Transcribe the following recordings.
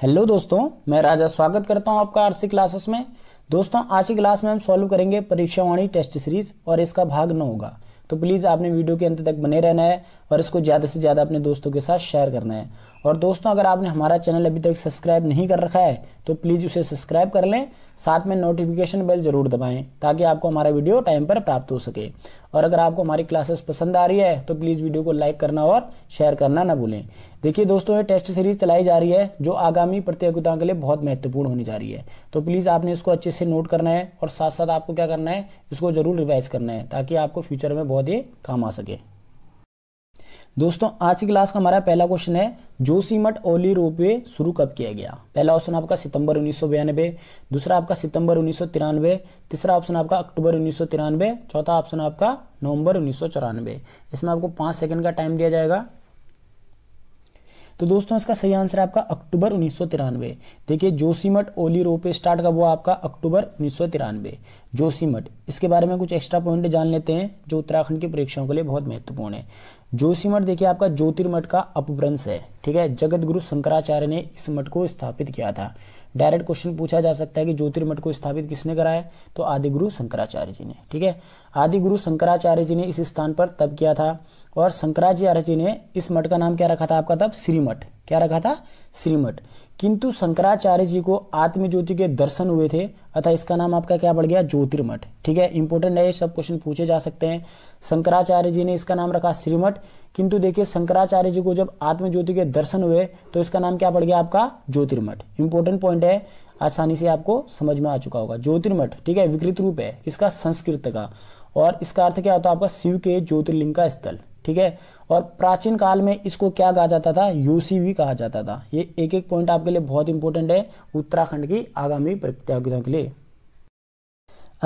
hello दोस्तों मैं राजा स्वागत करता हूं आपका आरसी क्लासेस में दोस्तों आज की क्लास में हम सॉल्व करेंगे परीक्षावाणी टेस्ट सीरीज और इसका भाग न होगा तो प्लीज़ आपने वीडियो के अंत तक बने रहना है और इसको ज़्यादा से ज़्यादा अपने दोस्तों के साथ शेयर करना है और दोस्तों अगर आपने हमारा चैनल अभी तक सब्सक्राइब नहीं कर रखा है तो प्लीज़ उसे सब्सक्राइब कर लें साथ में नोटिफिकेशन बेल ज़रूर दबाएं ताकि आपको हमारा वीडियो टाइम पर प्राप्त हो सके और अगर आपको हमारी क्लासेस पसंद आ रही है तो प्लीज़ वीडियो को लाइक करना और शेयर करना ना भूलें देखिए दोस्तों ये टेस्ट सीरीज चलाई जा रही है जो आगामी प्रतियोगिताओं के लिए बहुत महत्वपूर्ण होने जा रही है तो प्लीज़ आपने इसको अच्छे से नोट करना है और साथ साथ आपको क्या करना है इसको जरूर रिवाइज करना है ताकि आपको फ्यूचर में बहुत ही काम आ सके दोस्तों आज की क्लास का हमारा पहला क्वेश्चन है जोशीमठ ओली रोपवे शुरू कब किया गया पहला ऑप्शन आपका सितंबर उन्नीस दूसरा आपका सितंबर उन्नीस तीसरा ऑप्शन आपका अक्टूबर उन्नीस चौथा ऑप्शन आपका नवंबर उन्नीस इसमें आपको पांच सेकंड का टाइम दिया जाएगा तो दोस्तों इसका सही आंसर है आपका अक्टूबर उन्नीस देखिए जोशीमठ ओली रोपे स्टार्ट कब हुआ आपका अक्टूबर उन्नीस जोशीमठ इसके बारे में कुछ एक्स्ट्रा पॉइंट जान लेते हैं जो उत्तराखंड की परीक्षाओं के लिए बहुत महत्वपूर्ण है जोशीमठ देखिए आपका ज्योतिर्मठ का अपभ्रंश है ठीक है जगत गुरु शंकराचार्य ने इस मठ को स्थापित किया था डायरेक्ट क्वेश्चन पूछा जा सकता है कि ज्योतिर्मठ को स्थापित किसने कराया तो आदि गुरु शंकराचार्य जी ने ठीक है आदि गुरु शंकराचार्य जी ने इस स्थान पर तब किया था और शंकराचार्य जी ने इस मठ का नाम क्या रखा था आपका तब श्रीमठ क्या रखा था श्रीमठ किंतु शंकराचार्य जी को आत्मज्योति के दर्शन हुए थे अतः इसका नाम आपका क्या पड़ गया ज्योतिर्मठ ठीक है इंपॉर्टेंट है ये सब क्वेश्चन पूछे जा सकते हैं शंकराचार्य जी ने इसका नाम रखा श्रीमठ किंतु देखिए शंकराचार्य जी को जब आत्मज्योति के दर्शन हुए तो इसका नाम क्या पड़ गया आपका ज्योतिर्मठ इंपॉर्टेंट पॉइंट है आसानी से आपको समझ में आ चुका होगा ज्योतिर्मठ ठीक है विकृत रूप है इसका संस्कृत का और इसका अर्थ क्या होता है आपका शिव के ज्योतिर्लिंग का स्थल ठीक है और प्राचीन काल में इसको क्या कहा जाता था यूसी भी कहा जाता था ये एक एक पॉइंट आपके लिए बहुत इंपॉर्टेंट है उत्तराखंड की आगामी प्रतियोगिता के लिए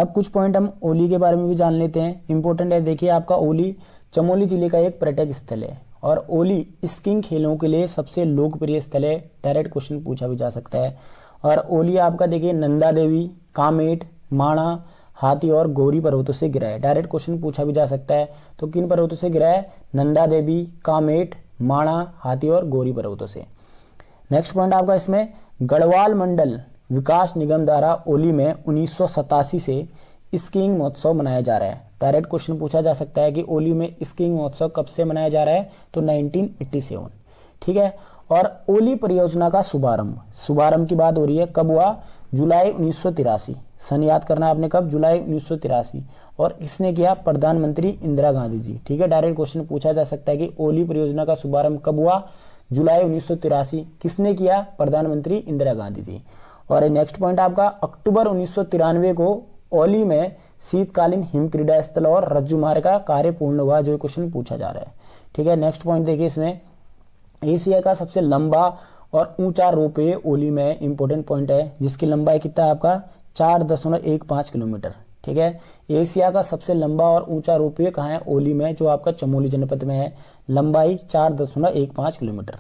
अब कुछ पॉइंट हम ओली के बारे में भी जान लेते हैं इंपॉर्टेंट है देखिए आपका ओली चमोली जिले का एक पर्यटक स्थल है और ओली स्किंग खेलों के लिए सबसे लोकप्रिय स्थल है डायरेक्ट क्वेश्चन पूछा भी जा सकता है और ओली आपका देखिए नंदा देवी कामेट माणा हाथी और गोरी पर्वतों से गिरा है डायरेक्ट क्वेश्चन पूछा भी जा सकता है तो किन पर्वतों से गिरा है नंदा देवी कामेट माणा हाथी और गोरी पर्वतों से नेक्स्ट पॉइंट आपका इसमें गढ़वाल मंडल विकास निगम द्वारा ओली में उन्नीस से स्कीइंग महोत्सव मनाया जा रहा है डायरेक्ट क्वेश्चन पूछा जा सकता है कि ओली में स्कीइंग महोत्सव कब से मनाया जा रहा है तो 1987 ठीक है और ओली परियोजना का शुभारंभ शुभारंभ की बात हो रही है कब हुआ जुलाई उन्नीस सन याद करना है आपने कब जुलाई उन्नीस और किसने किया प्रधानमंत्री इंदिरा गांधी जी ठीक है डायरेक्ट क्वेश्चन पूछा जा सकता है कि ओली परियोजना का शुभारंभ कब हुआ जुलाई उन्नीस किसने किया प्रधानमंत्री इंदिरा गांधी जी और नेक्स्ट पॉइंट आपका अक्टूबर उन्नीस को ओली में शीतकालीन हिम क्रीडा स्थल और रज्जुमार का कार्य पूर्ण हुआ जो क्वेश्चन पूछा जा रहा है ठीक है नेक्स्ट पॉइंट देखिए इसमें एशिया का सबसे लंबा और ऊंचा वे ओली में इंपॉर्टेंट पॉइंट है जिसकी लंबाई कितना है आपका चार दशमलव एक पांच किलोमीटर ठीक है एशिया का सबसे लंबा और ऊंचा वे कहाँ है ओली में जो आपका चमोली जनपद में है लंबाई चार दशमलव एक पांच किलोमीटर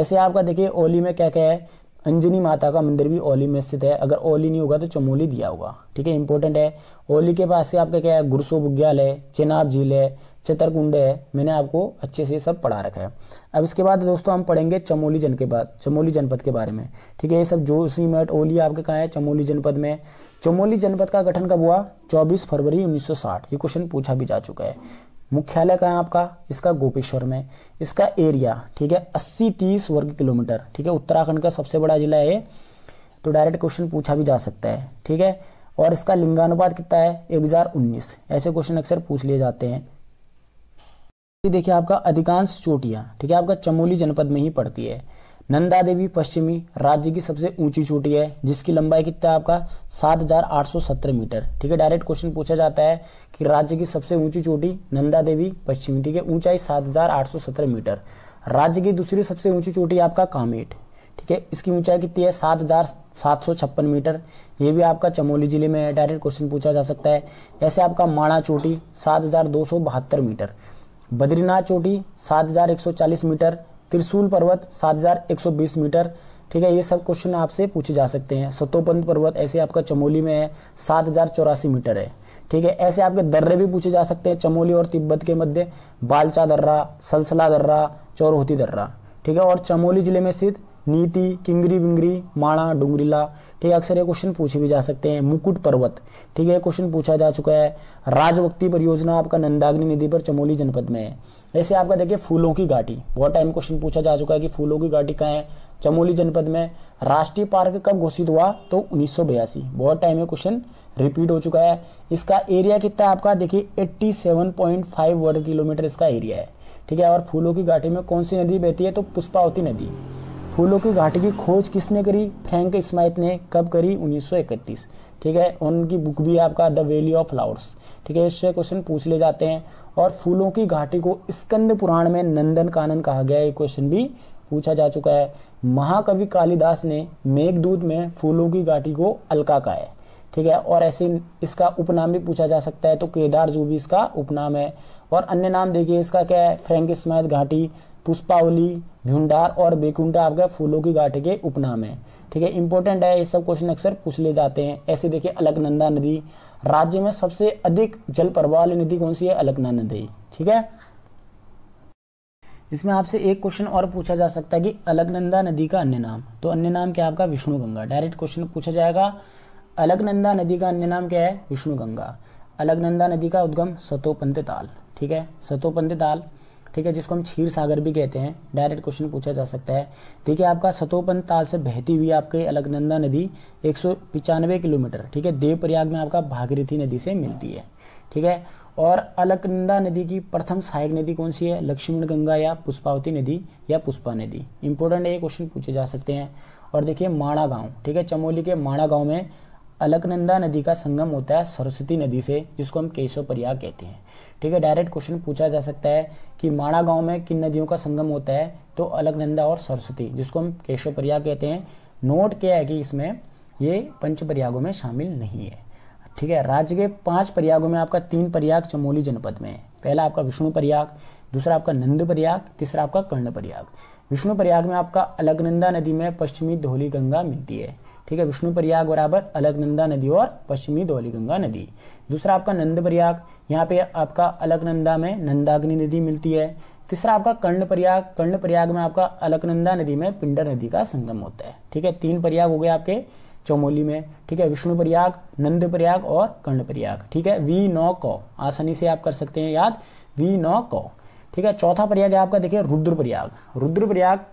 ऐसे आपका देखिए ओली में क्या क्या है अंजनी माता का मंदिर भी ओली में स्थित है अगर ओली नहीं होगा तो चमोली दिया होगा ठीक है इंपॉर्टेंट है ओली के पास से आपका क्या है गुरसो बुग्याल है चेनाब झील है चितरकुंड है मैंने आपको अच्छे से सब पढ़ा रखा है अब इसके बाद दोस्तों हम पढ़ेंगे चमोली जन के बाद चमोली जनपद के बारे में ठीक है ये सब जोशी मठ ओली आपके कहाँ है चमोली जनपद में चमोली जनपद का गठन कब हुआ 24 फरवरी 1960 ये क्वेश्चन पूछा भी जा चुका है मुख्यालय कहाँ आपका इसका गोपेश्वर में इसका एरिया ठीक है अस्सी तीस वर्ग किलोमीटर ठीक है उत्तराखंड का सबसे बड़ा जिला है तो डायरेक्ट क्वेश्चन पूछा भी जा सकता है ठीक है और इसका लिंगानुपात कितना है एक हज़ार उन्नीस ऐसे क्वेश्चन अक्सर पूछ लिए जाते हैं कि देखिए आपका अधिकांश चोटियां ठीक है आपका चमोली जनपद में ही पड़ती है नंदा देवी पश्चिमी राज्य की सबसे ऊंची चोटी है जिसकी लंबाई कितना है आपका 7,870 मीटर ठीक है डायरेक्ट क्वेश्चन पूछा जाता है कि राज्य की सबसे ऊंची चोटी नंदा देवी पश्चिमी ठीक है ऊंचाई 7,870 मीटर राज्य की दूसरी सबसे ऊंची चोटी आपका कामेट ठीक है इसकी ऊंचाई कितनी है सात मीटर ये भी आपका चमोली जिले में डायरेक्ट क्वेश्चन पूछा जा सकता है ऐसे आपका माणा चोटी सात मीटर बद्रीनाथ चोटी 7,140 मीटर त्रिशूल पर्वत 7,120 मीटर ठीक है ये सब क्वेश्चन आपसे पूछे जा सकते हैं सतोपंत पर्वत ऐसे आपका चमोली में है सात हजार चौरासी मीटर है ठीक है ऐसे आपके दर्रे भी पूछे जा सकते हैं चमोली और तिब्बत के मध्य बालचा दर्रा सलसला दर्रा चौरहोती दर्रा ठीक है और चमोली जिले में स्थित नीति किंगरी बिंगरी माणा डुंगरीला ठीक तो है अक्सर ये क्वेश्चन पूछे भी जा सकते हैं मुकुट पर्वत ठीक है क्वेश्चन पूछा जा चुका है राजवक्ति परियोजना आपका नंदाग्नि निधि पर चमोली जनपद में है ऐसे आपका देखिए फूलों की घाटी बहुत टाइम क्वेश्चन पूछा जा चुका है कि फूलों की घाटी कहाँ है चमोली जनपद में राष्ट्रीय पार्क कब घोषित हुआ तो उन्नीस बहुत टाइम में क्वेश्चन रिपीट हो चुका है इसका एरिया कितना है आपका देखिए एट्टी वर्ग किलोमीटर इसका एरिया है ठीक है और फूलों की घाटी में कौन सी नदी बहती है तो पुष्पावती नदी फूलों की घाटी की खोज किसने करी फ्रैंक स्माइथ ने कब करी 1931 ठीक है उनकी बुक भी आपका द वैली ऑफ फ्लावर्स ठीक है इससे क्वेश्चन पूछ ले जाते हैं और फूलों की घाटी को स्कंद पुराण में नंदन कानन कहा गया ये क्वेश्चन भी पूछा जा चुका है महाकवि कालिदास ने मेघदूत में फूलों की घाटी को अलका कहा है ठीक है और ऐसे इसका उपनाम भी पूछा जा सकता है तो केदार जू भी इसका उपनाम है और अन्य नाम देखिए इसका क्या है फ्रेंक स्माइथ घाटी पुष्पावली भिंडार और बेकुंडा आपका फूलों की घाटी के उपनाम है ठीक है इंपॉर्टेंट है ये सब क्वेश्चन अक्सर पूछ ले जाते हैं ऐसे देखिए अलकनंदा नदी राज्य में सबसे अधिक जल प्रवाह वाली नदी कौन सी है अलकनंदा नदी ठीक है इसमें आपसे एक क्वेश्चन और पूछा जा सकता है कि अलकनंदा नदी का अन्य नाम तो अन्य नाम क्या आपका विष्णु गंगा डायरेक्ट क्वेश्चन पूछा जाएगा अलकनंदा नदी का अन्य नाम क्या है विष्णु गंगा अलकनंदा नदी का उद्गम सतोपंत ताल ठीक है सतोपंत ताल ठीक है जिसको हम क्षीर सागर भी कहते हैं डायरेक्ट क्वेश्चन पूछा जा सकता है ठीक है आपका सतोपन ताल से बहती हुई आपके अलकनंदा नदी एक किलोमीटर ठीक है देवप्रयाग में आपका भागीरथी नदी से मिलती है ठीक है और अलकनंदा नदी की प्रथम सहायक नदी कौन सी है लक्ष्मण गंगा या पुष्पावती नदी या पुष्पा नदी इंपॉर्टेंट ये क्वेश्चन पूछे जा सकते हैं और देखिए माणा गांव ठीक है चमोली के माणा गांव में अलकनंदा नदी का संगम होता है सरस्वती नदी से जिसको हम केशव प्रयाग कहते हैं ठीक है डायरेक्ट क्वेश्चन पूछा जा सकता है कि माणा गांव में किन नदियों का संगम होता है तो अलकनंदा और सरस्वती जिसको हम केशव प्रयाग कहते हैं नोट क्या है कि इसमें ये पंच प्रयागों में शामिल नहीं है ठीक है राज्य के पांच प्रयागों में आपका तीन प्रयाग चमोली जनपद में है पहला आपका विष्णु प्रयाग दूसरा आपका नंद प्रयाग तीसरा आपका कर्ण प्रयाग विष्णु प्रयाग में आपका अलगनंदा नदी में पश्चिमी धोली गंगा मिलती है ठीक है विष्णु प्रयाग बराबर अलगनंदा नदी और पश्चिमी धोली गंगा नदी दूसरा आपका नंद प्रयाग यहाँ पे आपका अलकनंदा में नंदाग्नि नदी मिलती है तीसरा आपका कर्ण प्रयाग कर्ण प्रयाग में आपका अलकनंदा नदी में पिंडर नदी का संगम होता है ठीक है तीन प्रयाग हो गए आपके चमोली में ठीक है विष्णु प्रयाग नंद प्रयाग और कर्ण प्रयाग ठीक है वी नौ कौ आसानी से आप कर सकते हैं याद वी नौ कौ ठीक है चौथा प्रयाग है आपका देखिए रुद्रप्रयाग रुद्रप्रयाग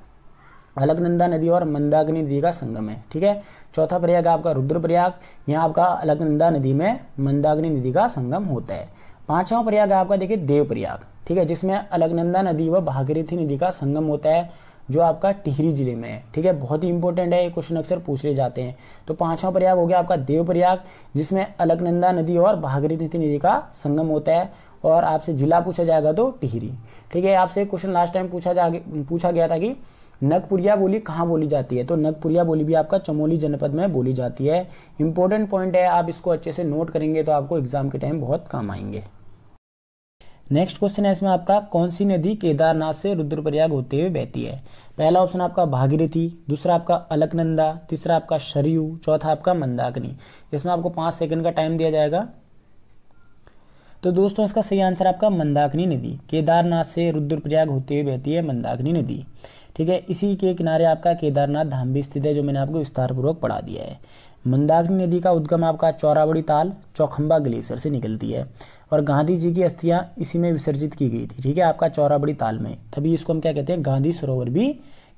अलकनंदा नदी और मंदाग्नि नदी का संगम है ठीक है चौथा प्रयाग आपका रुद्रप्रयाग यहाँ आपका अलकनंदा नदी में मंदाग्नि नदी का संगम होता है पांचवा प्रयाग आपका देखिए देवप्रयाग ठीक है जिसमें अलकनंदा नदी व भागीरथी नदी का संगम होता है जो आपका टिहरी जिले में है ठीक है बहुत ही इंपॉर्टेंट है ये क्वेश्चन अक्सर पूछ ले जाते हैं तो पांचवा प्रयाग हो गया आपका देवप्रयाग जिसमें अलकनंदा नदी और भागीरथी नदी का संगम होता है और आपसे जिला पूछा जाएगा तो टिहरी ठीक है आपसे क्वेश्चन लास्ट टाइम पूछा जा पूछा गया था कि नगपुरिया बोली कहाँ बोली जाती है तो नगपुरिया बोली भी आपका चमोली जनपद में बोली जाती है इंपॉर्टेंट पॉइंट है आप इसको अच्छे से नोट करेंगे तो आपको एग्जाम के टाइम बहुत काम आएंगे नेक्स्ट क्वेश्चन है इसमें आपका कौन सी नदी केदारनाथ से रुद्रप्रयाग होते हुए बहती है पहला ऑप्शन आपका भागीरथी दूसरा आपका अलकनंदा तीसरा आपका शरयू चौथा आपका मंदाकिनी इसमें आपको पांच सेकंड का टाइम दिया जाएगा तो दोस्तों इसका सही आंसर आपका मंदाकिनी नदी केदारनाथ से रुद्रप्रयाग होते हुए बहती है मंदाकिनी नदी ठीक है इसी के किनारे आपका केदारनाथ धाम भी स्थित है जो मैंने आपको विस्तारपूर्वक पढ़ा दिया है मंदाकिनी नदी का उद्गम आपका चौराबड़ी ताल चौखंबा ग्लेशियर से निकलती है और गांधी जी की अस्थियां इसी में विसर्जित की गई थी ठीक है आपका चौराबड़ी ताल में तभी इसको हम क्या कहते हैं गांधी सरोवर भी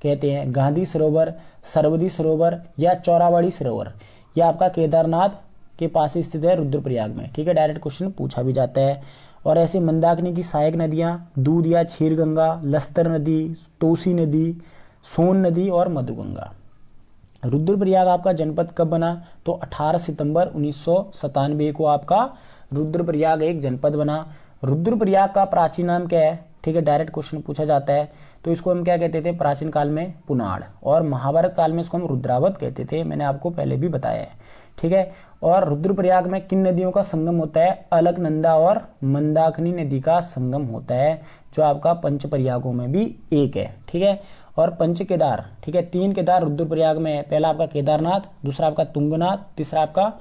कहते हैं गांधी सरोवर सरवदी सरोवर या चौराबड़ी सरोवर यह आपका केदारनाथ के पास स्थित है रुद्रप्रयाग में ठीक है डायरेक्ट क्वेश्चन पूछा भी जाता है और ऐसे मंदाकिनी की सहायक नदियाँ दूध या क्षीरगंगा लस्तर नदी तोसी नदी सोन नदी और मधुगंगा रुद्रप्रयाग आपका जनपद कब बना तो 18 सितंबर उन्नीस को आपका रुद्रप्रयाग एक जनपद बना रुद्रप्रयाग का प्राचीन नाम क्या है ठीक है डायरेक्ट क्वेश्चन पूछा जाता है तो इसको हम क्या कहते थे प्राचीन काल में पुनाड़ और महाभारत काल में इसको हम रुद्रावत कहते थे मैंने आपको पहले भी बताया है ठीक है और रुद्रप्रयाग में किन नदियों का संगम होता है अलकनंदा और मंदाकिनी नदी का संगम होता है जो आपका पंच प्रयागों में भी एक है ठीक है और पंच केदार ठीक है तीन केदार रुद्रप्रयाग में है पहला आपका केदारनाथ दूसरा आपका तुंगनाथ तीसरा आपका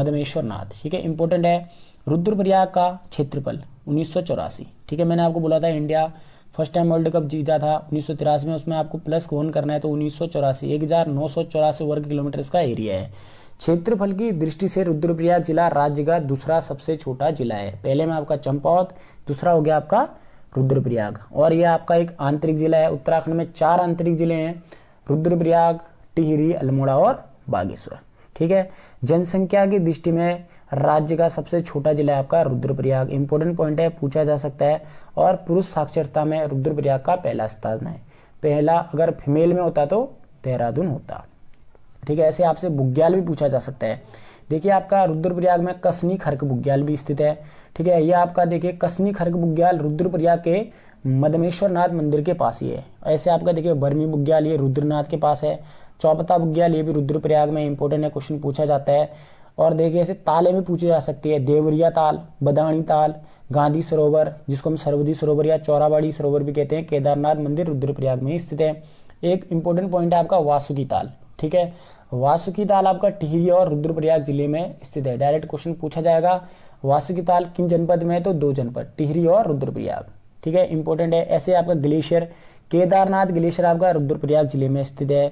मदमेश्वर ठीक है इंपॉर्टेंट है रुद्रप्रयाग का क्षेत्रफल उन्नीस ठीक है मैंने आपको बोला था India first time world cup जीता था उन्नीस में उसमें आपको प्लस वन करना है तो उन्नीस सौ वर्ग किलोमीटर इसका एरिया है क्षेत्रफल की दृष्टि से रुद्रप्रिया जिला राज्य का दूसरा सबसे छोटा जिला है पहले में आपका चंपावत दूसरा हो गया आपका रुद्रप्रयाग और यह आपका एक आंतरिक जिला है उत्तराखंड में चार आंतरिक जिले हैं रुद्रप्रयाग टिहरी अल्मोड़ा और बागेश्वर ठीक है जनसंख्या की दृष्टि में राज्य का सबसे छोटा जिला है आपका रुद्रप्रयाग इंपॉर्टेंट पॉइंट है पूछा जा सकता है और पुरुष साक्षरता में रुद्रप्रयाग का पहला स्थान है पहला अगर फीमेल में होता तो देहरादून होता ठीक है ऐसे आपसे बुग्याल भी पूछा जा सकता है देखिए आपका रुद्रप्रयाग में कसनी खर्क बुग्याल भी स्थित है ठीक है ये आपका देखिए कसनी खर्क बुग्याल रुद्रप्रयाग के मदमेश्वर नाथ मंदिर के पास ही है ऐसे आपका देखिए बर्मी बुग्याल ये रुद्रनाथ के पास है चौपता बुग्याल ये भी रुद्रप्रयाग में इंपॉर्टेंट है क्वेश्चन पूछा जाता है और देखिए ऐसे ताले में पूछी जा सकती है देवरिया ताल बदानी ताल गांधी सरोवर जिसको हम सरवदी सरोवर या चौराबाड़ी सरोवर भी कहते हैं केदारनाथ मंदिर रुद्रप्रयाग में स्थित है एक इंपॉर्टेंट पॉइंट है आपका वासुकी ताल ठीक है वासुकी ताल आपका टिहरी और रुद्रप्रयाग जिले में स्थित है डायरेक्ट क्वेश्चन पूछा जाएगा वासुकी ताल किन जनपद में है तो दो जनपद टिहरी और रुद्रप्रयाग ठीक है इंपॉर्टेंट है ऐसे आपका ग्लेशियर केदारनाथ ग्लेशियर आपका रुद्रप्रयाग जिले में स्थित है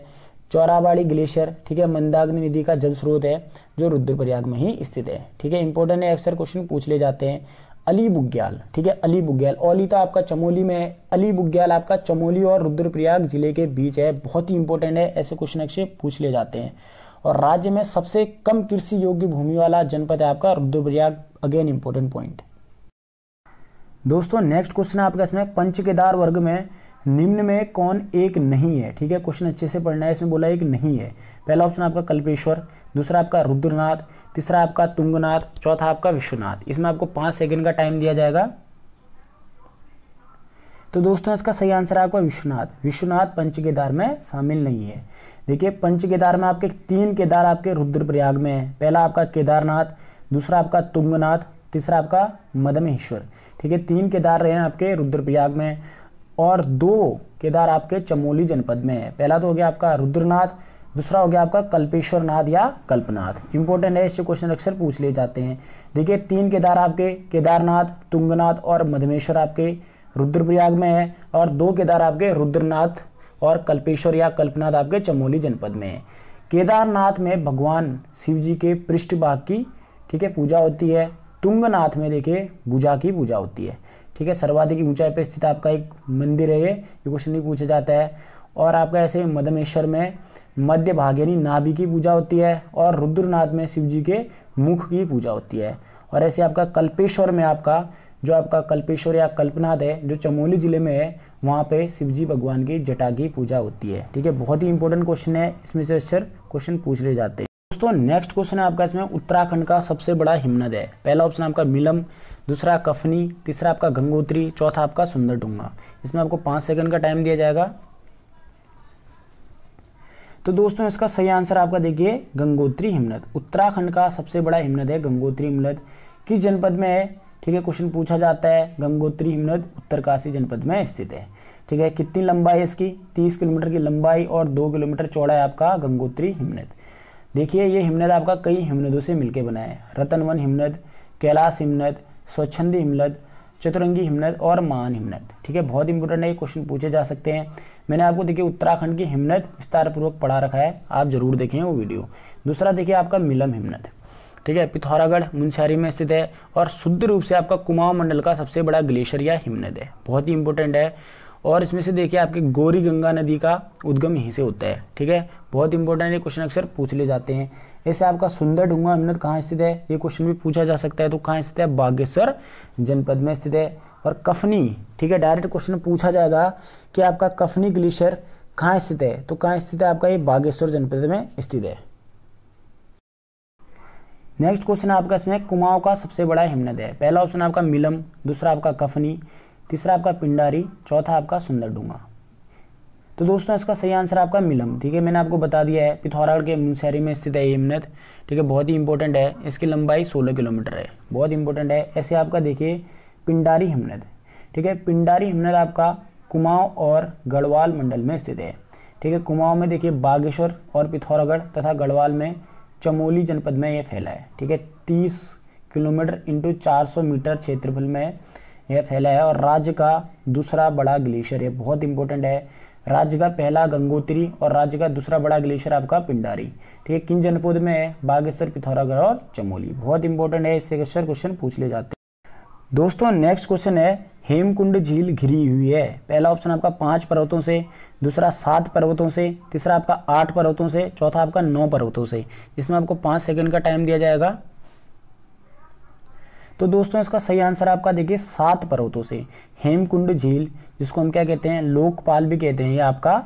चौराबाड़ी ग्लेशियर ठीक है मंदाग्नि नदी का जल स्रोत है जो रुद्रप्रयाग में ही स्थित है ठीक है इंपॉर्टेंट है अक्सर क्वेश्चन पूछ ले जाते हैं अली बुग्याल ठीक है अली बुग्याल ओली तो आपका चमोली में है अली बुग्याल आपका चमोली और रुद्रप्रयाग जिले के बीच है बहुत ही इंपॉर्टेंट है ऐसे क्वेश्चन अक्सर पूछ ले जाते हैं और राज्य में सबसे कम कृषि योग्य भूमि वाला जनपद है आपका रुद्रप्रयाग अगेन इंपॉर्टेंट पॉइंट दोस्तों नेक्स्ट क्वेश्चन है आपका इसमें पंचकेदार वर्ग में निम्न में कौन एक नहीं है ठीक है क्वेश्चन अच्छे से पढ़ना है इसमें बोला एक नहीं है पहला ऑप्शन आपका कल्पेश्वर दूसरा आपका रुद्रनाथ तीसरा आपका तुंगनाथ चौथा आपका विश्वनाथ इसमें आपको पांच सेकंड का टाइम दिया जाएगा तो दोस्तों इसका सही आंसर आपका विश्वनाथ विश्वनाथ पंच केदार में शामिल नहीं है देखिए पंच केदार में आपके तीन केदार आपके रुद्रप्रयाग में है पहला आपका केदारनाथ दूसरा आपका तुंगनाथ तीसरा आपका मदमेश्वर ठीक है तीन केदार रहे हैं आपके रुद्रप्रयाग में और दो केदार आपके चमोली जनपद में है पहला तो हो गया आपका रुद्रनाथ दूसरा हो गया आपका कल्पेश्वर नाथ या कल्पनाथ इंपॉर्टेंट है इससे क्वेश्चन अक्सर पूछ लिए जाते हैं देखिए तीन केदार आपके केदारनाथ तुंगनाथ और मधमेश्वर आपके रुद्रप्रयाग में है और दो केदार आपके रुद्रनाथ और कल्पेश्वर या कल्पनाथ आपके चमोली जनपद में है केदारनाथ में भगवान शिव जी के पृष्ठभाग की ठीक है पूजा होती है तुंगनाथ में देखिए भूजा की पूजा होती है ठीक है सर्वाधिक ऊंचाई पर स्थित आपका एक मंदिर है ये ये क्वेश्चन नहीं पूछा जाता है और आपका ऐसे मदमेश्वर में मध्य भाग यानी नाभि की पूजा होती है और रुद्रनाथ में शिव जी के मुख की पूजा होती है और ऐसे आपका कल्पेश्वर में आपका जो आपका कल्पेश्वर या कल्पनाथ है जो चमोली ज़िले में है वहाँ पे शिव जी भगवान की जटा की पूजा होती है ठीक है बहुत ही इंपॉर्टेंट क्वेश्चन है इसमें से अक्सर क्वेश्चन पूछ ले जाते हैं दोस्तों नेक्स्ट क्वेश्चन है आपका इसमें उत्तराखंड का सबसे बड़ा हिमनद है पहला ऑप्शन आपका मिलम दूसरा कफनी तीसरा आपका गंगोत्री चौथा आपका सुंदर डूंगा इसमें आपको पांच सेकंड का टाइम दिया जाएगा तो दोस्तों इसका सही आंसर आपका देखिए गंगोत्री हिमनद उत्तराखंड का सबसे बड़ा हिमनद है गंगोत्री हिमनद किस जनपद में है ठीक है क्वेश्चन पूछा जाता है गंगोत्री हिमनद उत्तरकाशी जनपद में स्थित है ठीक है कितनी लंबाई है इसकी तीस किलोमीटर की लंबाई और दो किलोमीटर चौड़ा है आपका गंगोत्री हिमनद देखिए ये हिमनद आपका कई हिमनदों से मिलकर बना है रतनवन हिमनद कैलाश हिमनद स्वच्छंदी हिमनद चतुरंगी हिमनद और महान हिमनद ठीक है बहुत इंपॉर्टेंट है ये क्वेश्चन पूछे जा सकते हैं मैंने आपको देखिए उत्तराखंड की हिमनद विस्तारपूर्वक पढ़ा रखा है आप जरूर देखें वो वीडियो दूसरा देखिए आपका मिलम हिमनद ठीक है पिथौरागढ़ मुंशारी में स्थित है और शुद्ध रूप से आपका कुमाऊं मंडल का सबसे बड़ा ग्लेशियर या हिमनद है बहुत ही इंपॉर्टेंट है और इसमें से देखिए आपके गौरी गंगा नदी का उद्गम यहीं से होता है ठीक है बहुत इंपॉर्टेंट ये क्वेश्चन अक्सर पूछ ले जाते हैं ऐसे आपका सुंदर डूंगा अमनत कहाँ स्थित है ये क्वेश्चन भी पूछा जा सकता है तो कहाँ स्थित है बागेश्वर जनपद में स्थित है और कफनी ठीक है डायरेक्ट क्वेश्चन पूछा जाएगा कि आपका कफनी ग्लेशियर कहाँ स्थित है तो कहाँ स्थित है आपका ये बागेश्वर जनपद में स्थित है नेक्स्ट क्वेश्चन आपका इसमें कुमाऊं का सबसे बड़ा हिमनद है पहला ऑप्शन आपका मिलम दूसरा आपका कफनी तीसरा आपका पिंडारी चौथा आपका सुंदर डूंगा तो दोस्तों इसका सही आंसर आपका मिलम ठीक है मैंने आपको बता दिया है पिथौरागढ़ के मुंशहरी में स्थित है ये हिमनद ठीक है बहुत ही इंपॉर्टेंट है इसकी लंबाई 16 किलोमीटर है बहुत इंपॉर्टेंट है ऐसे आपका देखिए पिंडारी हिमनद ठीक है पिंडारी हिमनद आपका कुमाऊँ और गढ़वाल मंडल में स्थित है ठीक है कुमाऊँ में देखिए बागेश्वर और पिथौरागढ़ तथा गढ़वाल में चमोली जनपद में यह फैला है ठीक है तीस किलोमीटर इंटू चार मीटर क्षेत्रफल में यह फैला है और राज्य का दूसरा बड़ा ग्लेशियर है बहुत इंपॉर्टेंट है राज्य का पहला गंगोत्री और राज्य का दूसरा बड़ा ग्लेशियर आपका पिंडारी ठीक है किन जनपद में है बागेश्वर पिथौरागढ़ और चमोली बहुत इंपॉर्टेंट है इससे अक्सर क्वेश्चन पूछ ले जाते हैं दोस्तों नेक्स्ट क्वेश्चन है हेमकुंड झील घिरी हुई है पहला ऑप्शन आपका पांच पर्वतों से दूसरा सात पर्वतों से तीसरा आपका आठ पर्वतों से चौथा आपका नौ पर्वतों से इसमें आपको पांच सेकंड का टाइम दिया जाएगा तो दोस्तों इसका सही आंसर आपका देखिए सात पर्वतों से हेमकुंड झील जिसको हम क्या कहते हैं लोकपाल भी कहते हैं ये आपका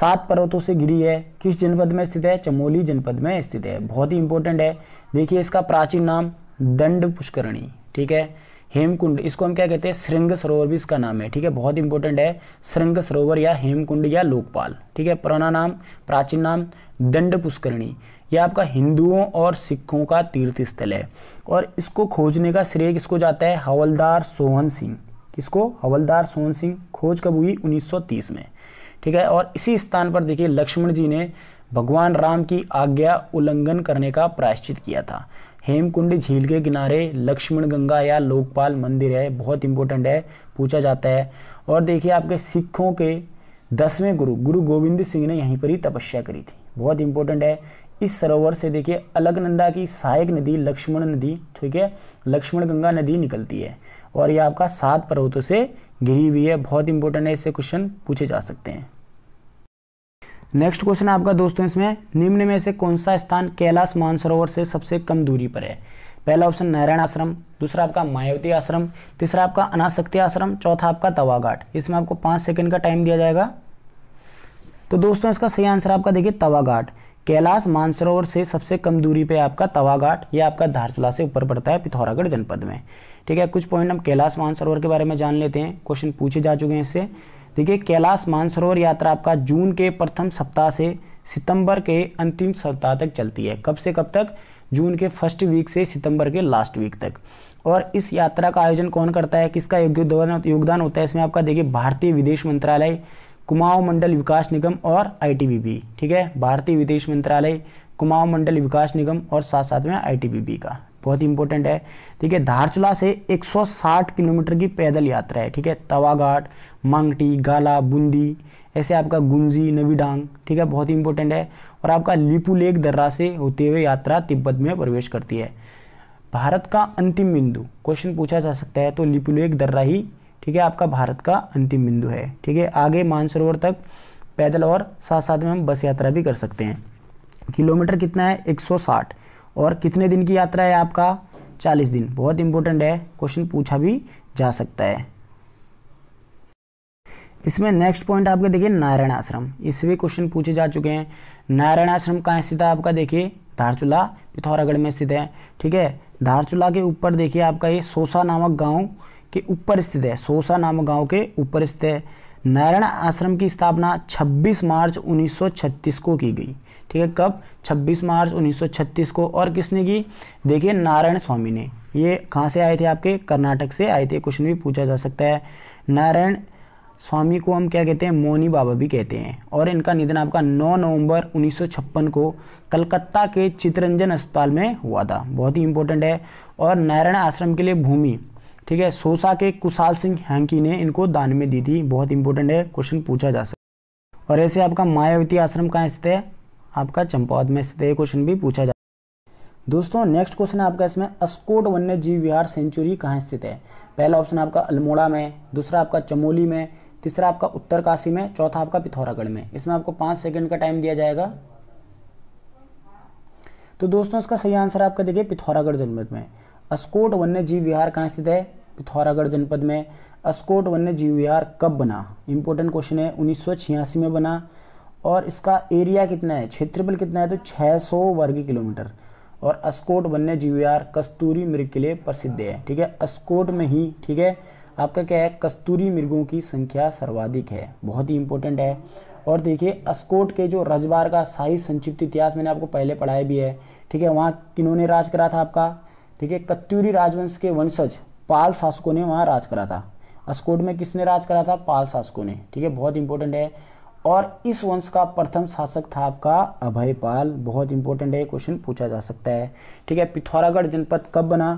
सात पर्वतों से गिरी है किस जनपद में स्थित है चमोली जनपद में स्थित है बहुत ही इंपॉर्टेंट है देखिए इसका प्राचीन नाम दंड पुष्करणी ठीक है हेमकुंड इसको हम क्या कहते हैं श्रृंग सरोवर भी इसका नाम है ठीक है बहुत इंपॉर्टेंट है श्रृंग सरोवर या हेमकुंड या लोकपाल ठीक है पुराना नाम प्राचीन नाम दंड पुष्करणी यह आपका हिंदुओं और सिखों का तीर्थ स्थल है और इसको खोजने का श्रेय किसको जाता है हवलदार सोहन सिंह किसको हवलदार सोहन सिंह खोज कब हुई 1930 में ठीक है और इसी स्थान पर देखिए लक्ष्मण जी ने भगवान राम की आज्ञा उल्लंघन करने का प्रायश्चित किया था हेमकुंड झील के किनारे लक्ष्मण गंगा या लोकपाल मंदिर है बहुत इंपॉर्टेंट है पूछा जाता है और देखिए आपके सिखों के दसवें गुरु गुरु गोविंद सिंह ने यहीं पर ही तपस्या करी थी बहुत इंपॉर्टेंट है इस सरोवर से देखिए अलगनंदा की सहायक नदी लक्ष्मण नदी ठीक है लक्ष्मण गंगा नदी निकलती है और ये आपका सात पर्वतों से घिरी हुई है बहुत इंपॉर्टेंट है इससे क्वेश्चन पूछे जा सकते हैं नेक्स्ट क्वेश्चन आपका दोस्तों इसमें निम्न में से कौन सा स्थान कैलाश मानसरोवर से सबसे कम दूरी पर है पहला ऑप्शन नारायण आश्रम दूसरा आपका मायावती आश्रम तीसरा आपका अनाशक्ति आश्रम चौथा आपका तवाघाट इसमें आपको पांच सेकंड का टाइम दिया जाएगा तो दोस्तों इसका सही आंसर आपका देखिए तवाघाट कैलाश मानसरोवर से सबसे कम दूरी पे आपका तवाघाट या आपका धारचूला से ऊपर पड़ता है पिथौरागढ़ जनपद में ठीक है कुछ पॉइंट हम कैलाश मानसरोवर के बारे में जान लेते हैं क्वेश्चन पूछे जा चुके हैं इससे देखिए कैलाश मानसरोवर यात्रा आपका जून के प्रथम सप्ताह से सितंबर के अंतिम सप्ताह तक चलती है कब से कब तक जून के फर्स्ट वीक से सितंबर के लास्ट वीक तक और इस यात्रा का आयोजन कौन करता है किसका योगदान होता है इसमें आपका देखिए भारतीय विदेश मंत्रालय कुमाऊं मंडल विकास निगम और आईटीबीपी ठीक है भारतीय विदेश मंत्रालय कुमाऊं मंडल विकास निगम और साथ साथ में आईटीबीपी का बहुत ही इंपॉर्टेंट है ठीक है धारचूला से 160 किलोमीटर की पैदल यात्रा है ठीक है तवाघाट मांगटी गाला बूंदी ऐसे आपका गुंजी नवीडांग ठीक है बहुत ही इंपॉर्टेंट है और आपका लिपू लेक दर्रा से होते हुए यात्रा तिब्बत में प्रवेश करती है भारत का अंतिम बिंदु क्वेश्चन पूछा जा सकता है तो लिपुलेक दर्रा ही ठीक है आपका भारत का अंतिम बिंदु है ठीक है आगे मानसरोवर तक पैदल और साथ साथ में हम बस यात्रा भी कर सकते हैं किलोमीटर कितना है 160 और कितने दिन की यात्रा है आपका 40 दिन बहुत इंपॉर्टेंट है क्वेश्चन पूछा भी जा सकता है इसमें नेक्स्ट पॉइंट आपका देखिए नारायण आश्रम इससे भी क्वेश्चन पूछे जा चुके हैं नारायण आश्रम कहाँ स्थित है आपका देखिए धारचूला पिथौरागढ़ में स्थित है ठीक है धारचूला के ऊपर देखिए आपका ये सोसा नामक गाँव के ऊपर स्थित है सोसा नामक गांव के ऊपर स्थित है नारायण आश्रम की स्थापना 26 मार्च 1936 को की गई ठीक है कब 26 मार्च 1936 को और किसने की देखिए नारायण स्वामी ने ये कहाँ से आए थे आपके कर्नाटक से आए थे क्वेश्चन भी पूछा जा सकता है नारायण स्वामी को हम क्या कहते हैं मोनी बाबा भी कहते हैं और इनका निधन आपका 9 नवंबर 1956 को कलकत्ता के चितरंजन अस्पताल में हुआ था बहुत ही इंपॉर्टेंट है और नारायण आश्रम के लिए भूमि ठीक है सोसा के कुशाल सिंह हैंकी ने इनको दान में दी थी बहुत इंपॉर्टेंट है क्वेश्चन पूछा जा सकता और ऐसे आपका मायावती आश्रम कहाँ स्थित है आपका चंपावत में स्थित है क्वेश्चन भी पूछा जा दोस्तों नेक्स्ट क्वेश्चन है आपका इसमें अस्कोट वन्य जीव विहार सेंचुरी कहाँ स्थित है पहला ऑप्शन आपका अल्मोड़ा में दूसरा आपका चमोली में तीसरा आपका उत्तरकाशी में चौथा आपका पिथौरागढ़ में इसमें आपको पाँच सेकंड का टाइम दिया जाएगा तो दोस्तों इसका सही आंसर आपका देखिए पिथौरागढ़ जनपद में अस्कोट वन्य जीव विहार कहाँ स्थित है पिथौरागढ़ जनपद में अस्कोट वन्य जीव विहार कब बना इंपॉर्टेंट क्वेश्चन है उन्नीस में बना और इसका एरिया कितना है क्षेत्रफल कितना है तो 600 वर्ग किलोमीटर और अस्कोट वन्य जीव विहार कस्तूरी मृग के लिए प्रसिद्ध है ठीक है अस्कोट में ही ठीक है आपका क्या है कस्तूरी मृगों की संख्या सर्वाधिक है बहुत ही इंपॉर्टेंट है और देखिए अस्कोट के जो रजवार का शाही संक्षिप्त इतिहास मैंने आपको पहले पढ़ाया भी है ठीक है वहाँ किन्होंने राज करा था आपका ठीक है कत्यूरी राजवंश के वंशज पाल शासकों ने वहां राज करा था अस्कोट में किसने राज करा था पाल शासकों ने ठीक है बहुत इंपॉर्टेंट है और इस वंश का प्रथम शासक था आपका अभय पाल बहुत इंपॉर्टेंट है क्वेश्चन पूछा जा सकता है ठीक है पिथौरागढ़ जनपद कब बना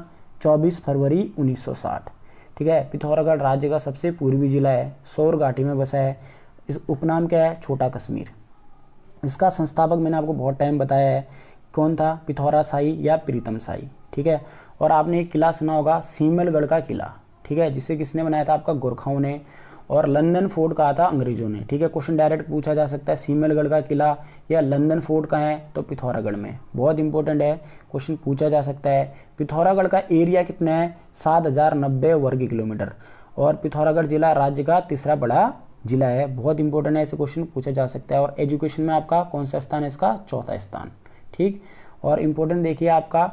24 फरवरी 1960 ठीक है पिथौरागढ़ राज्य का सबसे पूर्वी जिला है सौर घाटी में बसा है इस उपनाम क्या है छोटा कश्मीर इसका संस्थापक मैंने आपको बहुत टाइम बताया है कौन था पिथौरा शाही या प्रीतम शाही ठीक है और आपने एक किला सुना होगा सीमलगढ़ का किला ठीक है जिसे किसने बनाया था आपका गोरखाओं ने और लंदन फोर्ट कहा था अंग्रेजों ने ठीक है क्वेश्चन डायरेक्ट पूछा जा सकता है सीमलगढ़ का किला या लंदन फोर्ट कहाँ है तो पिथौरागढ़ में बहुत इंपॉर्टेंट है क्वेश्चन पूछा जा सकता है पिथौरागढ़ का एरिया कितना है सात हज़ार नब्बे वर्ग किलोमीटर और पिथौरागढ़ जिला राज्य का तीसरा बड़ा जिला है बहुत इंपॉर्टेंट है ऐसे क्वेश्चन पूछा जा सकता है और एजुकेशन में आपका कौन सा स्थान है इसका चौथा स्थान ठीक और इम्पोर्टेंट देखिए आपका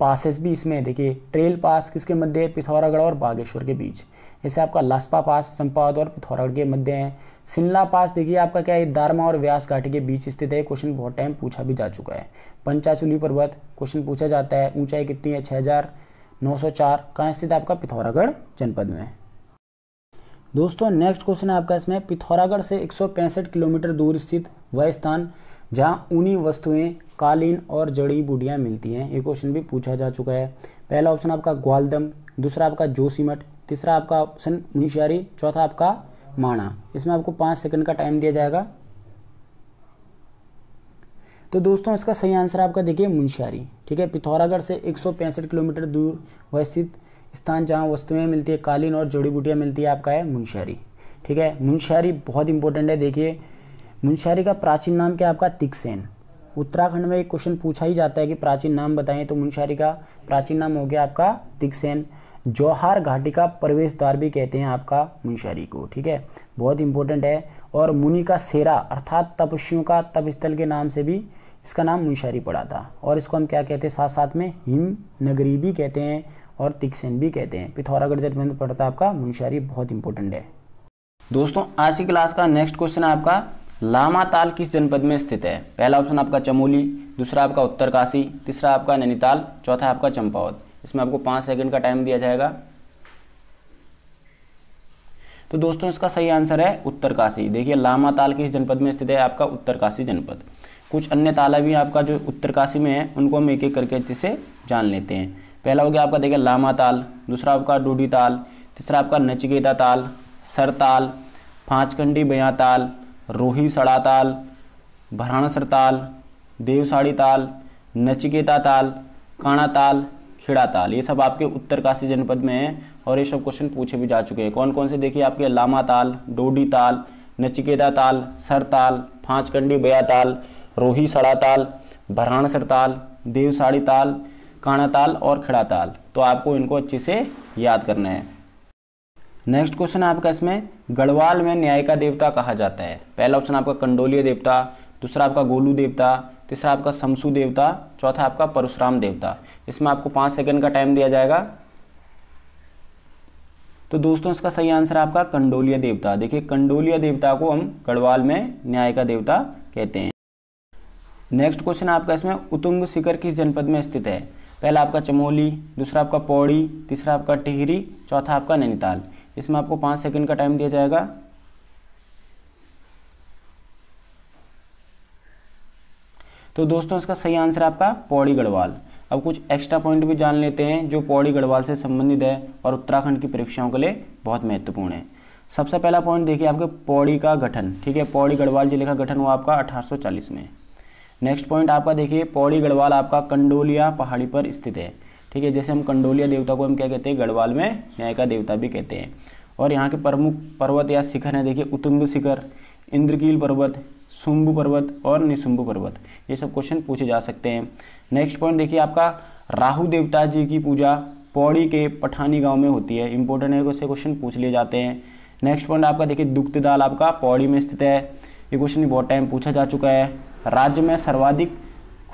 पासेस भी इसमें देखिए ट्रेल पास किसके मध्य है पिथौरागढ़ और बागेश्वर के बीच जैसे आपका लसपा पास चंपावत और पिथौरागढ़ के मध्य है सिमला पास देखिए आपका क्या है दारमा और व्यास घाटी के बीच स्थित है क्वेश्चन बहुत टाइम पूछा भी जा चुका है पंचाचुली पर्वत क्वेश्चन पूछा जाता है ऊंचाई कितनी है छः हज़ार नौ सौ कहाँ स्थित आपका पिथौरागढ़ जनपद में दोस्तों नेक्स्ट क्वेश्चन है आपका इसमें पिथौरागढ़ से एक किलोमीटर दूर स्थित वह स्थान जहाँ ऊनी वस्तुएं कालीन और जड़ी बूटियाँ मिलती हैं ये क्वेश्चन भी पूछा जा चुका है पहला ऑप्शन आपका ग्वालदम दूसरा आपका जोशीमठ तीसरा आपका ऑप्शन मुनिशियारी चौथा आपका माणा इसमें आपको पाँच सेकंड का टाइम दिया जाएगा तो दोस्तों इसका सही आंसर आपका देखिए मुंशियारी ठीक है पिथौरागढ़ से एक किलोमीटर दूर वह स्थित स्थान जहाँ वस्तुएं मिलती है कालीन और जड़ी बूटियाँ मिलती है आपका है मुंशियारी ठीक है मुंशियारी बहुत इंपॉर्टेंट है देखिए मुंशहरी का प्राचीन नाम क्या आपका तिक्सेन उत्तराखंड में एक क्वेश्चन पूछा ही जाता है कि प्राचीन नाम बताएं तो मुंशहरी का प्राचीन नाम हो गया आपका तिकसेन जौहार घाटी का प्रवेश द्वार भी कहते हैं आपका मुंशहरी को ठीक है बहुत इंपॉर्टेंट है और मुनि का सेरा अर्थात तपस्वियों का तपस्थल के नाम से भी इसका नाम मुंशारी पड़ा था और इसको हम क्या कहते हैं साथ साथ में हिम नगरी भी कहते हैं और तिकसेन भी कहते हैं पिथौरागढ़ जट में पड़ता है आपका मुंशारी बहुत इंपॉर्टेंट है दोस्तों आज की क्लास का नेक्स्ट क्वेश्चन आपका लामा ताल किस जनपद में स्थित है पहला ऑप्शन आपका चमोली दूसरा आपका उत्तरकाशी तीसरा आपका नैनीताल चौथा आपका चंपावत इसमें आपको पाँच सेकंड का टाइम दिया जाएगा तो दोस्तों इसका सही आंसर है उत्तरकाशी देखिए लामा ताल किस जनपद में स्थित है आपका उत्तरकाशी जनपद कुछ अन्य ताला भी आपका जो उत्तरकाशी में है उनको हम एक एक करके अच्छे से जान लेते हैं पहला हो गया आपका देखिए लामा ताल दूसरा आपका डूडी ताल तीसरा आपका नचिकेता ताल सरताल फाँचकंडी बयाताल ताल रोही सड़ा ताल भराणसर ताल देवसाड़ी ताल नचिकेता ताल काणा ताल खेड़ा ताल ये सब आपके उत्तरकाशी जनपद में है और ये सब क्वेश्चन पूछे भी जा चुके हैं कौन कौन से देखिए आपके लामा ताल डोडी ताल नचिकेता ताल सर ताल फाँचकंडी बया ताल रोही सड़ा ताल भराणसर ताल देवसाड़ी ताल काणा ताल और खेड़ा ताल तो आपको इनको अच्छे से याद करना है नेक्स्ट क्वेश्चन है आपका इसमें गढ़वाल में न्याय का देवता कहा जाता है पहला ऑप्शन आपका कंडोलिया देवता दूसरा आपका गोलू देवता तीसरा आपका शमसू देवता चौथा आपका परशुराम देवता इसमें आपको पाँच सेकेंड का टाइम दिया जाएगा तो दोस्तों इसका सही आंसर आपका कंडोलिया देवता देखिए कंडोलिया देवता को हम गढ़वाल में न्याय का देवता कहते हैं नेक्स्ट क्वेश्चन आपका इसमें उतुंग शिखर किस जनपद में स्थित है पहला आपका चमोली दूसरा आपका पौड़ी तीसरा आपका टिहरी चौथा आपका नैनीताल इसमें आपको पाँच सेकंड का टाइम दिया जाएगा तो दोस्तों इसका सही आंसर है आपका पौड़ी गढ़वाल अब कुछ एक्स्ट्रा पॉइंट भी जान लेते हैं जो पौड़ी गढ़वाल से संबंधित है और उत्तराखंड की परीक्षाओं के लिए बहुत महत्वपूर्ण है सबसे पहला पॉइंट देखिए आपके पौड़ी का गठन ठीक है पौड़ी गढ़वाल जिले का गठन हुआ आपका 1840 में नेक्स्ट पॉइंट आपका देखिए पौड़ी गढ़वाल आपका कंडोलिया पहाड़ी पर स्थित है ठीक है जैसे हम कंडोलिया देवता को हम क्या कहते हैं गढ़वाल में न्याय का देवता भी कहते हैं और यहाँ के प्रमुख पर्वत या शिखर हैं देखिए उतुंग शिखर इंद्रकील पर्वत शुंभ पर्वत और निशुम्बु पर्वत ये सब क्वेश्चन पूछे जा सकते हैं नेक्स्ट पॉइंट देखिए आपका राहु देवता जी की पूजा पौड़ी के पठानी गांव में होती है इंपॉर्टेंट है उससे क्वेश्चन पूछ लिए जाते हैं नेक्स्ट पॉइंट आपका देखिए दुग्ध दाल आपका पौड़ी में स्थित है ये क्वेश्चन बहुत टाइम पूछा जा चुका है राज्य में सर्वाधिक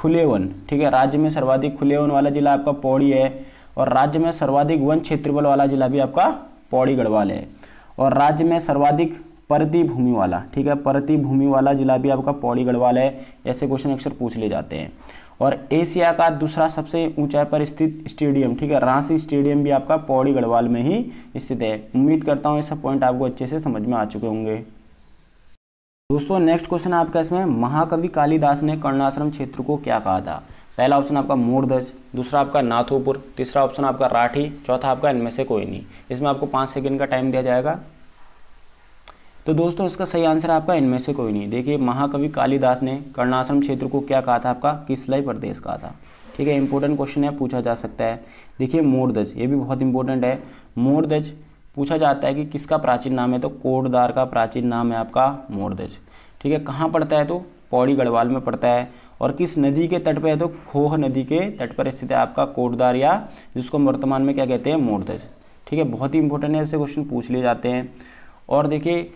खुले वन ठीक है राज्य में सर्वाधिक खुले वन वाला जिला आपका पौड़ी है और राज्य में सर्वाधिक वन क्षेत्रफल वाला जिला भी आपका पौड़ी गढ़वाल है और राज्य में सर्वाधिक परती भूमि वाला ठीक है परती भूमि वाला जिला भी आपका पौड़ी गढ़वाल है ऐसे क्वेश्चन अक्सर पूछ ले जाते हैं और एशिया का दूसरा सबसे ऊंचाई पर स्थित स्टेडियम ठीक है रांची स्टेडियम भी आपका पौड़ी गढ़वाल में ही स्थित है उम्मीद करता हूँ ये सब पॉइंट आपको अच्छे से समझ में आ चुके होंगे दोस्तों नेक्स्ट क्वेश्चन आपका इसमें महाकवि कालिदास ने कर्णाश्रम क्षेत्र को क्या कहा था पहला ऑप्शन आपका मोरदज दूसरा आपका नाथोपुर तीसरा ऑप्शन आपका राठी चौथा आपका इनमें से कोई नहीं इसमें आपको पाँच सेकेंड का टाइम दिया जाएगा तो दोस्तों इसका सही आंसर आपका इनमें से कोई नहीं देखिए महाकवि कालिदास ने कर्णाश्रम क्षेत्र को क्या कहा था आपका किसलाई प्रदेश कहा था ठीक है इंपॉर्टेंट क्वेश्चन है पूछा जा सकता है देखिए मोरदज ये भी बहुत इंपॉर्टेंट है मोरदज पूछा जाता है कि किसका प्राचीन नाम है तो कोटदार का प्राचीन नाम है आपका मोरदज ठीक है कहाँ पड़ता है तो पौड़ी गढ़वाल में पड़ता है और किस नदी के तट पर है तो खोह नदी के तट पर स्थित है आपका कोटदार या जिसको हम वर्तमान में क्या कहते हैं मोरदज ठीक है बहुत ही इंपॉर्टेंट है ऐसे क्वेश्चन पूछ लिए जाते हैं और देखिए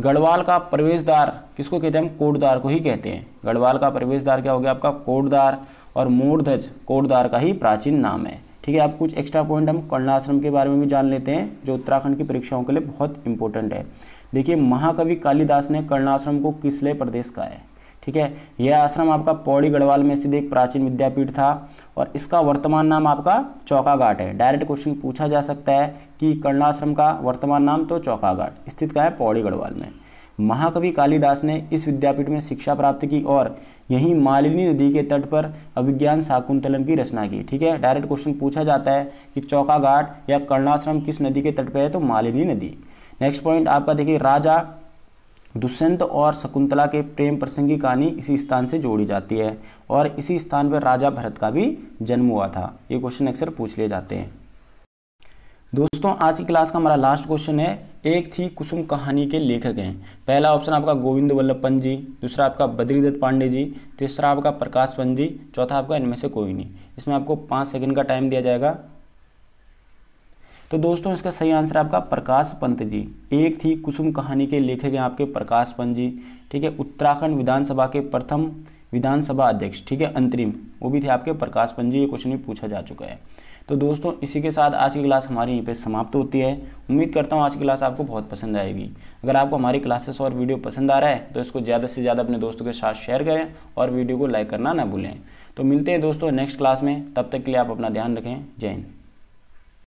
गढ़वाल का प्रवेश द्वार किसको कहते हैं हम कोटदार को ही कहते हैं गढ़वाल का प्रवेश द्वार क्या हो गया आपका कोटदार और मोरधज कोटदार का ही प्राचीन नाम है ठीक है आप कुछ एक्स्ट्रा पॉइंट हम कर्णाश्रम के बारे में भी जान लेते हैं जो उत्तराखंड की परीक्षाओं के लिए बहुत इंपॉर्टेंट है देखिए महाकवि कालिदास ने कर्णाश्रम को किसले प्रदेश का है ठीक है यह आश्रम आपका पौड़ी गढ़वाल में स्थित एक प्राचीन विद्यापीठ था और इसका वर्तमान नाम आपका चौकाघाट है डायरेक्ट क्वेश्चन पूछा जा सकता है कि कर्णाश्रम का वर्तमान नाम तो चौकाघाट स्थित का है पौड़ी गढ़वाल में महाकवि कालिदास ने इस विद्यापीठ में शिक्षा प्राप्त की और यहीं मालिनी नदी के तट पर अभिज्ञान शाकुंतलम की रचना की ठीक है डायरेक्ट क्वेश्चन पूछा जाता है कि चौका घाट या कर्णाश्रम किस नदी के तट पर है तो मालिनी नदी नेक्स्ट पॉइंट आपका देखिए राजा दुष्यंत और शकुंतला के प्रेम प्रसंग की कहानी इसी स्थान से जोड़ी जाती है और इसी स्थान पर राजा भरत का भी जन्म हुआ था ये क्वेश्चन अक्सर पूछ लिए जाते हैं दोस्तों आज की क्लास का हमारा लास्ट क्वेश्चन है एक थी कुसुम कहानी के लेखक हैं पहला ऑप्शन आपका गोविंद वल्लभ पंत जी दूसरा आपका बद्रीदत्त पांडे जी तीसरा आपका प्रकाश पंत जी चौथा आपका इनमें से कोई नहीं इसमें आपको पाँच सेकंड का टाइम दिया जाएगा तो दोस्तों इसका सही आंसर आपका प्रकाश पंत जी एक थी कुसुम कहानी के लेखक हैं आपके प्रकाश पंत जी ठीक है उत्तराखंड विधानसभा के प्रथम विधानसभा अध्यक्ष ठीक है अंतरिम वो भी थे आपके प्रकाश पंत जी ये क्वेश्चन भी पूछा जा चुका है तो दोस्तों इसी के साथ आज की क्लास हमारी यहीं पे समाप्त होती है उम्मीद करता हूँ आज की क्लास आपको बहुत पसंद आएगी अगर आपको हमारी क्लासेस और वीडियो पसंद आ रहा है तो इसको ज़्यादा से ज़्यादा अपने दोस्तों के साथ शेयर करें और वीडियो को लाइक करना ना भूलें तो मिलते हैं दोस्तों नेक्स्ट क्लास में तब तक के लिए आप अपना ध्यान रखें जय हिंद